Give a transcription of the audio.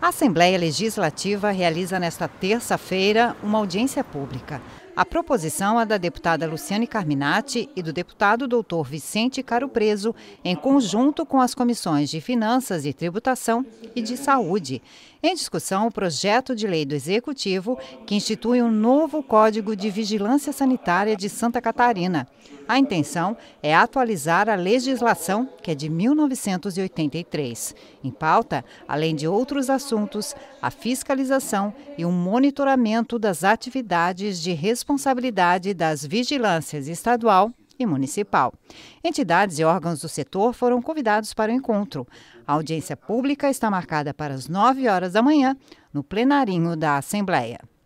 A Assembleia Legislativa realiza nesta terça-feira uma audiência pública a proposição é da deputada Luciane Carminati e do deputado doutor Vicente Caro Preso, em conjunto com as comissões de Finanças e Tributação e de Saúde. Em discussão, o projeto de lei do Executivo, que institui um novo Código de Vigilância Sanitária de Santa Catarina. A intenção é atualizar a legislação, que é de 1983. Em pauta, além de outros assuntos, a fiscalização e o monitoramento das atividades de responsabilidade responsabilidade das vigilâncias estadual e municipal. Entidades e órgãos do setor foram convidados para o encontro. A audiência pública está marcada para as 9 horas da manhã, no plenarinho da Assembleia.